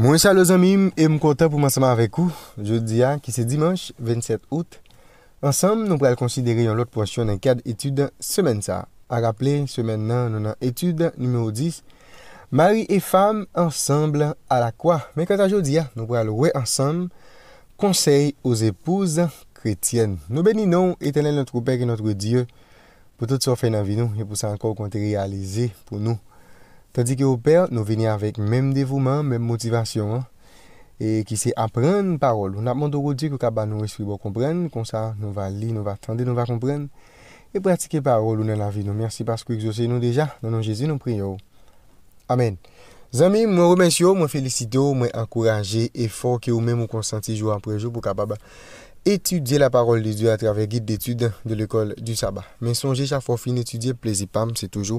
Mwen salozan mim, e m konta pou manseman avekou. Jodi a, ki se dimanj, 27 out. Ansem, nou pral konsidere yon lot pwasyon nan kade etude semen sa. A rappele, semen nan, nou nan etude numeo 10. Mari e fam, ansem, ala kwa. Men kanta jodi a, nou pral wè ansem, konsey os epouz kretyen. Nou benin nou, etelen notre pèk e notre diyo, pou tout sa fè nan vi nou, e pou sa ankor konti realize pou nou. Tadi ki ou pè, nou veni avèk mèm devouman, mèm motivasyon. E ki se apren parol. Ou nan mèm douro dik ou kaba nou eskribo kompren. Kon sa, nou va li, nou va tende, nou va kompren. E pratike parol ou nan la vi nou. Mersi paskou ekzose nou deja. Nanon Jezi nou priyo. Amen. Zami, mwen remensyo, mwen felisito, mwen ankoraje, efor ki ou mèm mwen konsanti jou apre jou pou kaba ba. Etudye la parol de Dieu atraver guide d'etude de l'ekol du sabba. Men sonje chak forfin etudye, plezi pam, se toujou.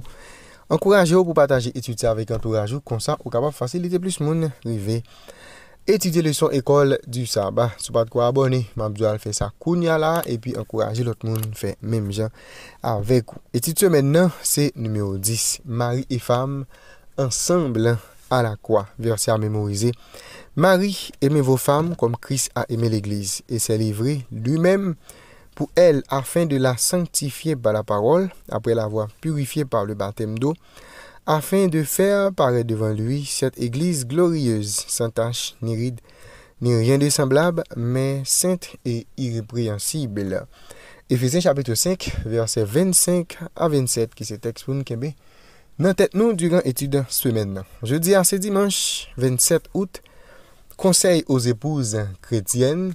Encouragez vous pour partager étudier avec entourage comme ça ou capable faciliter plus monde river étudier leçon école du sabbat Si pas quoi abonner m'a dû faire ça là et puis encourager l'autre monde faire même genre avec vous étude maintenant c'est numéro 10 Marie et femme ensemble à la croix verset à mémoriser Marie aimez vos femmes comme Christ a aimé l'église et s'est livré lui-même pour elle afin de la sanctifier par la parole, après l'avoir purifiée par le baptême d'eau, afin de faire paraître devant lui cette Église glorieuse, sans tache ni ride, ni rien de semblable, mais sainte et irrépréhensible. Ephésiens chapitre 5, versets 25 à 27, qui s'est texte pour nous dans tête nous durant étude semaine. Jeudi à ce dimanche 27 août, conseil aux épouses chrétiennes,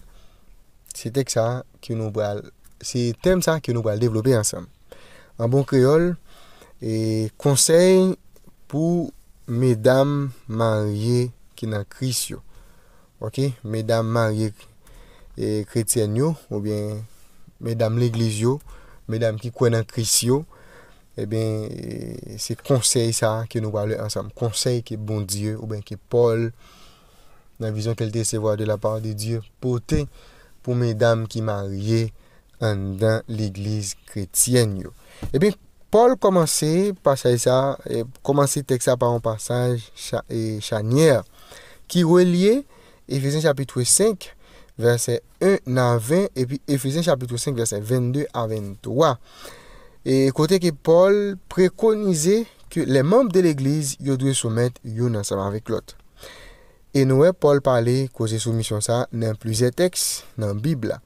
Se tek sa ki nou bral, se tem sa ki nou bral devlopi ansam. An bon kreol, e konsey pou medam marye ki nan kris yo. Ok, medam marye e, kreten yo, ou bien medam legliz yo, medam ki kwen nan kris yo, e bin e, se konsey sa ki nou bral yo ansam. Konsey ki bon diyo, ou bin ki pol, nan vizyon kel dese vwa de la par de diyo, poten. pour mesdames qui qui dans l'Église chrétienne. Et yo. Et eh Paul commençait par un passage chanière qui reliait Éphésiens chapitre 5, verset 1 à 20, et puis Ephésiens chapitre 5, verset 22 à 23. Et côté que Paul préconisait que les membres de l'église doivent soumettre mettre yon ça avec l'autre. E nou e Paul pale koze soumisyon sa nan plize teks nan Bibla.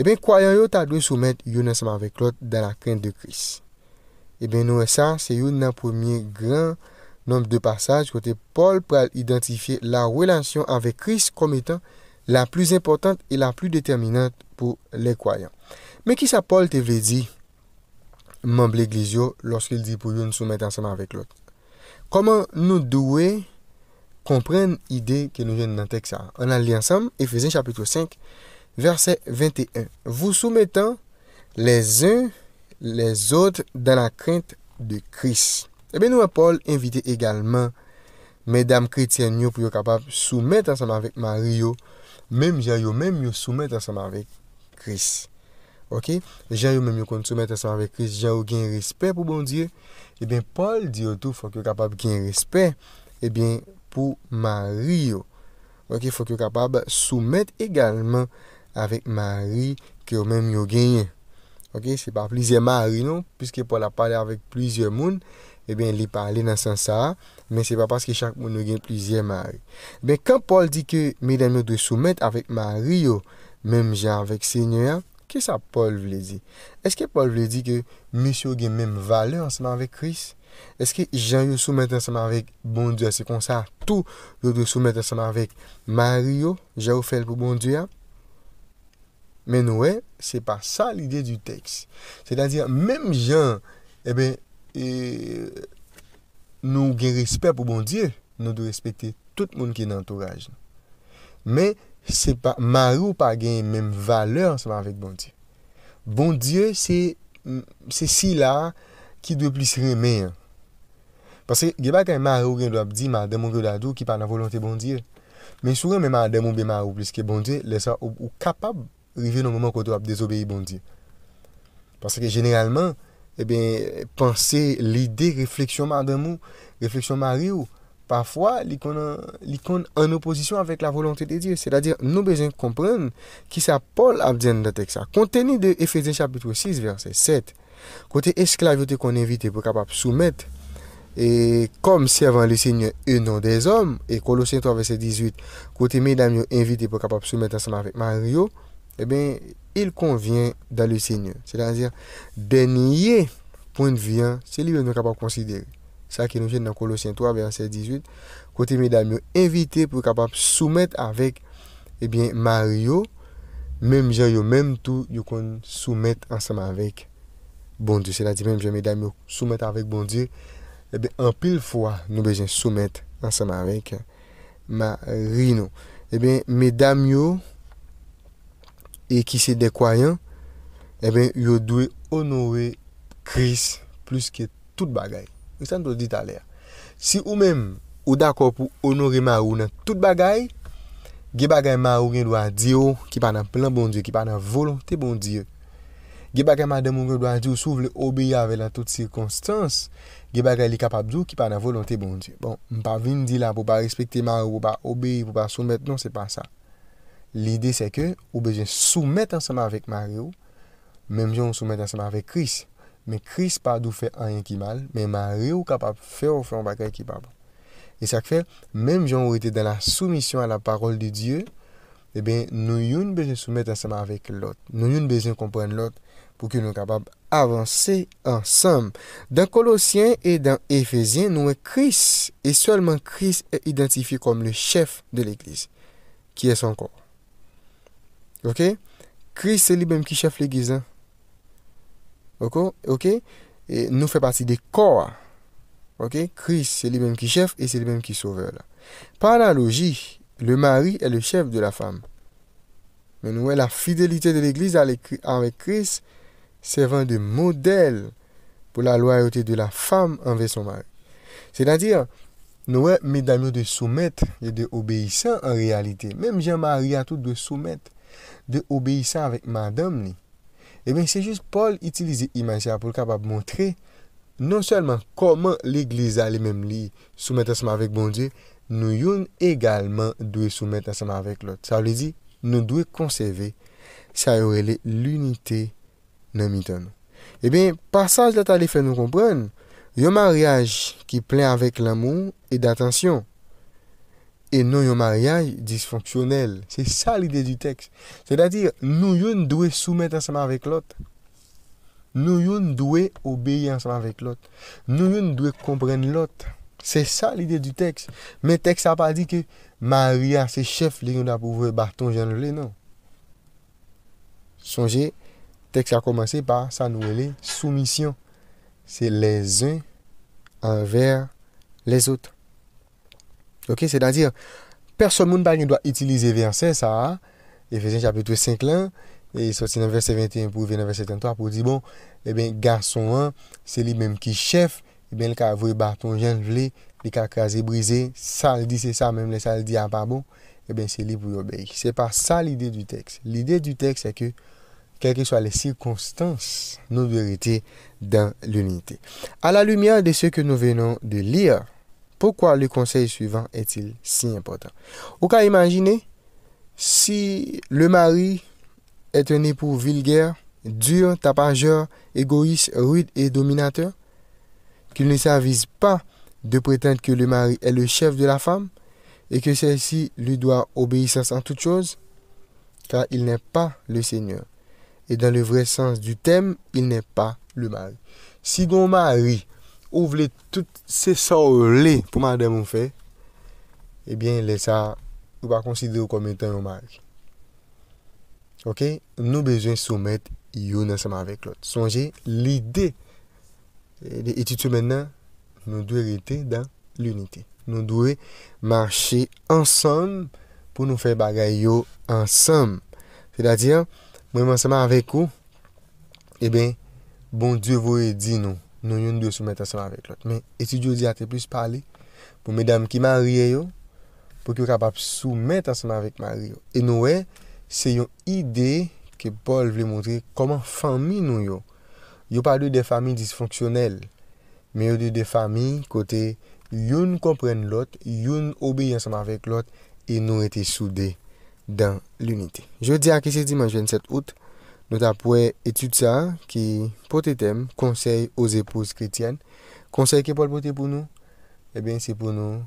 E ben kwayan yo ta dwen soumet yon anseman veklot dan la kren de Kris. E ben nou e sa se yon nan premier gran nom de passage kote Paul pral identifiye la relasyon avek Kris kom etan la plize importante e la plize determinante pou le kwayan. Me ki sa Paul te vredi mamb l'eglizyo loske il di pou yon soumet anseman veklot. Koman nou dowe? comprendre l'idée que nous venons dans le texte. On a lié ensemble Ephésiens chapitre 5, verset 21. Vous soumettant les uns les autres dans la crainte de Christ. Eh bien, nous, Paul invité également mesdames chrétiennes pour être capables de soumettre ensemble avec Mario, même Jaio, même mieux soumettre ensemble avec Christ. Ok? Jaio, même soumettre ensemble avec Christ, J'ai un respect pour bon Dieu. eh bien, Paul dit tout, faut que capable gagne respect Ebyen, pou mari yo. Ok, fok non? eh yo kapab soumet egalman avik mari ki yo menm yo genye. Ok, se pa plizye mari non, pwiske pou la pale avik plizye moun, ebyen li pale nan san sa, men se pa paske chak moun yo genye plizye mari. Men, kan Paul di ke medan yo de soumet avik mari yo, menm jan avik se nye a, Kè sa Paul vle di? Eske Paul vle di ke misyo gen menm vale anseman vek Chris? Eske jan yon soumet anseman vek bon Diyo se konsa tout yon soumet anseman vek Mario, Joufel pou bon Diyo? Men nouè, e, se pa sa l'idee du teks. Se da diyan, menm jan, e ben, e, nou gen respek pou bon Diyo, nou dou respekte tout moun ki nan entouraj. Men, Marou pa genye menm valeur seman vek bondye. Bondye se si la ki dwe plisre men. Pase ge ba ten marou gen dwe ap di ma ademo gwe dadou ki pa nan volante bondye. Men souren men ma ademo be marou pliske bondye le sa bon eh ou kapab rive nan mouman kwa dwe ap dezobeye bondye. Pase genyalman, e ben, panse, lide, refleksyon ma ademo, refleksyon mari ou, parfois, l'icône en opposition avec la volonté de Dieu. C'est-à-dire, nous besoin comprendre qui s'appelle Paul a dit dans le texte. Compte de Ephésiens chapitre 6, verset 7, côté esclavité qu'on invite pour capable soumettre, et comme servant le Seigneur et non des hommes, et Colossiens 3, verset 18, côté mesdames invité pour capable soumettre ensemble avec Mario, eh bien, il convient dans le Seigneur. C'est-à-dire, dénier, point de vue, hein, c'est lui que nous capable considérer. sa ki nou jen nan kolosyen 3 verset 18, kote mè dam yo invite pou kapap soumet avèk eh mar yo, mèm jen yo mèm tou yo kon soumet ansam avèk bondye. Se la di mèm jen mè dam yo soumet avèk bondye, e eh bè anpil fwa nou bejen soumet ansam avèk mar rino. E eh bè mè dam yo, e ki se dekwayan, e bè yo dwe onore kris plus ki tout bagay. Si ou men ou d'akop ou onore ma ou nan tout bagay, ge bagay ma ou gen do a diyo ki pa nan plan bon diyo, ki pa nan volonté bon diyo. Ge bagay ma demou gen do a diyo souf le obeye avè la tout sirkonstans, ge bagay li kapap diyo ki pa nan volonté bon diyo. Bon, mpa vin di la pou pa respekte ma ou, pou pa obeye, pou pa soumèt, non se pa sa. L'ide se ke ou bejen soumèt anseman avèk ma ou, menm gen ou soumèt anseman avèk krisi. men kris pa dou fè an yon ki mal, men mari ou kapab fè ou fè an baka yon ki bab. Bon. E sak fè, menm joun ou ete dan la soumisyon a la parol de Diyo, e ben nou yon bezen soumet ansama avèk lot. Nou yon bezen kompren lot, pou ki nou kapab avansè ansam. Dan kolosyen e dan efesyen nou e kris, e solman kris e identifi kom le chef de l'eklis, ki e son kor. Ok? Kris se li bem ki chef l'eklis nan? Ok? Et nous fait partie des corps. Ok? Christ, c'est lui-même qui chef et c'est lui-même qui sauveur. Là. Par analogie, le mari est le chef de la femme. Mais nous, la fidélité de l'Église avec Christ servant de modèle pour la loyauté de la femme envers son mari. C'est-à-dire, nous, mesdames, de soumettre et de obéissant en réalité. Même Jean-Marie a tout de soumettre, de obéissant avec madame. Ni. E eh ben, se jist Paul itilize imajia pou l'kapab montre, non selman koman l'egliza li menm li soumet asama avik bon die, nou yon egalman dwe soumet asama avik lot. Sa ou li di, nou dwe konseve, sa yorele l'unite nan miton. E eh ben, pasaj la talife nou kompren, yon mariage ki plen avik l'amou e datansyon. et non un mariage dysfonctionnel. C'est ça l'idée du texte. C'est-à-dire, nous devons soumettre ensemble avec l'autre. Nous devons obéir ensemble avec l'autre. Nous devons comprendre l'autre. C'est ça l'idée du texte. Mais le texte n'a pas dit que Maria, c'est chef, qui a pouvoir bâton, j'en ai, non. Songez, le texte a commencé par ça nous soumission. C'est les uns envers les autres c'est-à-dire, personne ne doit utiliser verset ça, Ephésiens chapitre 5 là, et dans verset 21 pour venir verset 33 pour dire, bon, eh bien, garçon, hein, c'est lui-même qui chef, eh bien, le cas avoué bâton, jeune vlé, il a crasé, brisé, ça le dit, c'est ça, même le ça le dit, ah, pas bon, eh bien, c'est lui pour obéir. Ce n'est pas ça l'idée du texte. L'idée du texte, c'est que, quelles que soient les circonstances, nous devons dans l'unité. À la lumière de ce que nous venons de lire, pourquoi le conseil suivant est-il si important Ou cas imaginer si le mari est un époux vulgaire, dur, tapageur, égoïste, rude et dominateur, qu'il ne s'avise pas de prétendre que le mari est le chef de la femme et que celle-ci lui doit obéissance en toute chose, car il n'est pas le Seigneur. Et dans le vrai sens du thème, il n'est pas le mari. Si mon mari ou vle tout se sa ou le pou madè moun fè, ebyen lè sa ou pa konsidè ou komitè yon mag. Ok, nou bezwen soumèt yon ansèman vek lòt. Sonje, l'ide, lè iti tù menè, nou dwe rete dan l'unite. Nou dwe manche ansèm pou nou fè bagay yon ansèm. Fè da diyan, moun ansèman vek ou, ebyen, bon Diyo vwe di nou. nou yon diyo soumet asama vek lot. Men, eti diyo di ate plus pale, pou medam ki marye yo, pou ki yo kapap soumet asama vek marye yo. E nou we, se yon ide ke Paul vle mwotre koman fami nou yo. Yo pa diyo de fami disfonksyonel, men yo diyo de fami kote yon kompren lot, yon obi yon asama vek lot, e nou ete soude dan lunite. Je di a ki se diman 27 oute, Nou ta pou e etyout sa ki pote tem konsey osepouse kretyen. Konsey ke pou alpote pou nou? E eh ben se pou nou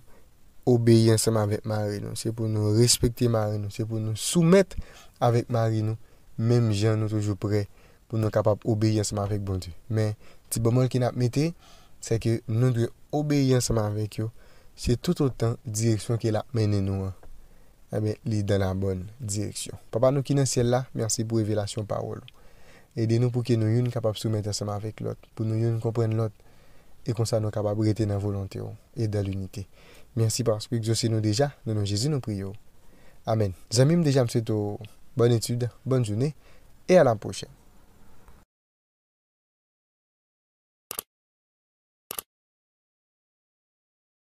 obeye anseman vek mari nou. Se pou nou respekte mari nou. Se pou nou soumet avek mari nou. Mem jan nou toujou pre pou nou kapap obeye anseman vek bondi. Men ti bomol ki nan apmete se ke nou doye obeye anseman vek yo. Se tout otan direksyon ke la apmene nou an. eh dans la bonne direction. Papa, nous qui dans là, merci pour révélation parole. Aidez-nous pour que nous soyons capables de soumettre ensemble avec l'autre, pour nous soyons comprendre l'autre, et comme ça nous capables de rester dans la volonté oh, et dans l'unité. Merci parce que nous nous déjà, dans nom Jésus nous prions. Amen. Amis, déjà, je oh, bonne étude, bonne journée, et à la prochaine.